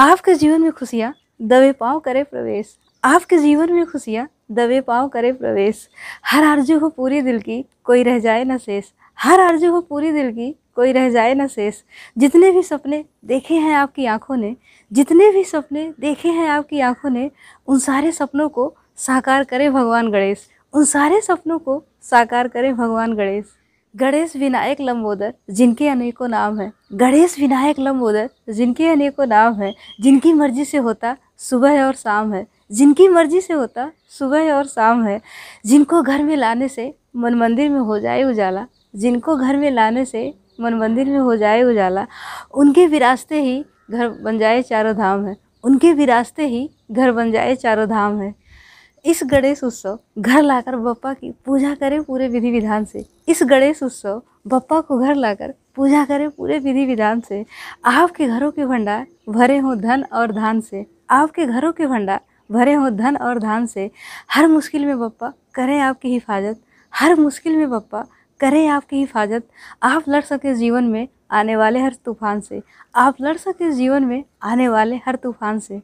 आपके जीवन में खुशियाँ दबे पाँव करे प्रवेश आपके जीवन में खुशियाँ दबे पाँव करे प्रवेश हर आरजू हो पूरी दिल की कोई रह जाए न शेष हर आरजू हो पूरी दिल की कोई रह जाए न शेष जितने भी सपने देखे हैं आपकी आंखों ने जितने भी सपने देखे हैं आपकी आंखों ने उन सारे सपनों को साकार करे भगवान गणेश उन सारे सपनों को साकार करे भगवान गणेश गणेश विनायक लंबोदर जिनके अनेकों नाम हैं गणेश विनायक लंबोदर जिनके अनेकों नाम हैं जिनकी मर्जी से होता सुबह और शाम है जिनकी मर्जी से होता सुबह और शाम है जिनको घर में लाने से मन मंदिर में हो जाए उजाला जिनको घर में लाने से मन मंदिर में हो जाए उजाला उनके विरासते ही घर बन जाए चारों धाम है उनके विरासते ही घर बन जाए चारों धाम है इस गणेश उत्सव घर लाकर बप्पा की पूजा करें पूरे विधि विधान से इस गणेश उत्सव बप्पा को घर लाकर पूजा करें पूरे विधि विधान से आपके घरों के भंडार भरे हों धन और धान से आपके घरों के भंडार भरे हों धन और धान से हर मुश्किल में बप्पा करें आपकी हिफाजत हर मुश्किल में बप्पा करें आपकी हिफाजत आप लड़ सके जीवन में आने वाले हर तूफान से आप लड़ सके जीवन में आने वाले हर तूफान से